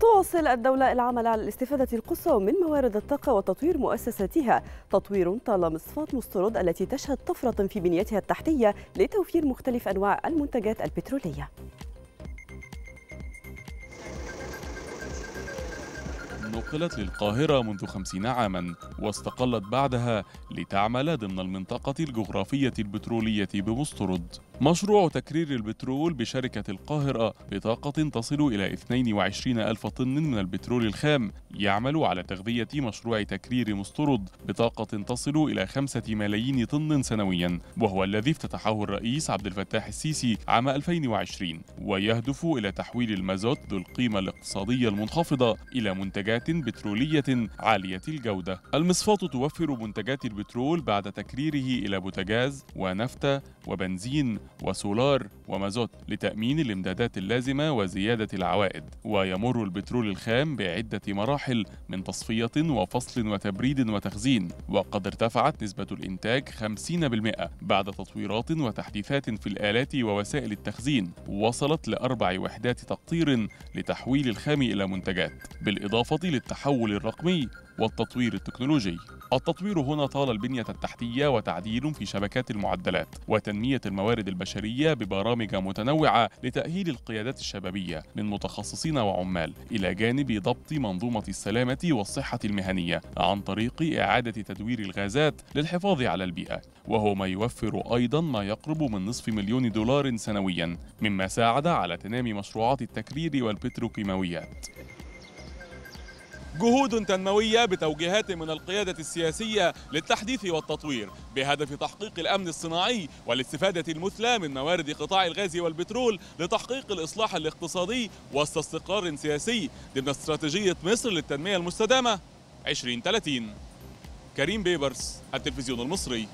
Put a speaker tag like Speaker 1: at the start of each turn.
Speaker 1: تواصل الدولة العمل على الاستفادة القصوى من موارد الطاقة وتطوير مؤسساتها تطوير طال مصفاة مسترد التي تشهد طفرة في بنيتها التحتية لتوفير مختلف أنواع المنتجات البترولية
Speaker 2: نقلت للقاهرة منذ خمسين عاما واستقلت بعدها لتعمل ضمن المنطقة الجغرافية البترولية بمسترد مشروع تكرير البترول بشركة القاهرة بطاقة تصل إلى 22 ألف طن من البترول الخام يعمل على تغذية مشروع تكرير مسترد بطاقة تصل إلى 5 ملايين طن سنويا وهو الذي افتتحه الرئيس عبد الفتاح السيسي عام 2020 ويهدف إلى تحويل المازوت ذو القيمة الاقتصادية المنخفضة إلى منتجات بترولية عالية الجودة المصفاة توفر منتجات البترول بعد تكريره إلى بوتاجاز ونفتة وبنزين وسولار ومازوت لتأمين الإمدادات اللازمة وزيادة العوائد ويمر البترول الخام بعدة مراحل من تصفية وفصل وتبريد وتخزين وقد ارتفعت نسبة الإنتاج 50% بعد تطويرات وتحديثات في الآلات ووسائل التخزين وصلت لأربع وحدات تقطير لتحويل الخام إلى منتجات بالإضافة النهض للتحول الرقمي والتطوير التكنولوجي. التطوير هنا طال البنية التحتية وتعديل في شبكات المعدلات وتنمية الموارد البشرية ببرامج متنوعة لتأهيل القيادات الشبابية من متخصصين وعمال إلى جانب ضبط منظومة السلامة والصحة المهنية عن طريق إعادة تدوير الغازات للحفاظ على البيئة وهو ما يوفر أيضا ما يقرب من نصف مليون دولار سنويا مما ساعد على تنامي مشروعات التكرير والبتروكيماويات جهود تنموية بتوجيهات من القيادة السياسية للتحديث والتطوير بهدف تحقيق الأمن الصناعي والاستفادة المثلى من موارد قطاع الغاز والبترول لتحقيق الإصلاح الاقتصادي وسط استقرار سياسي ضمن استراتيجية مصر للتنمية المستدامة 2030 كريم بيبرس التلفزيون المصري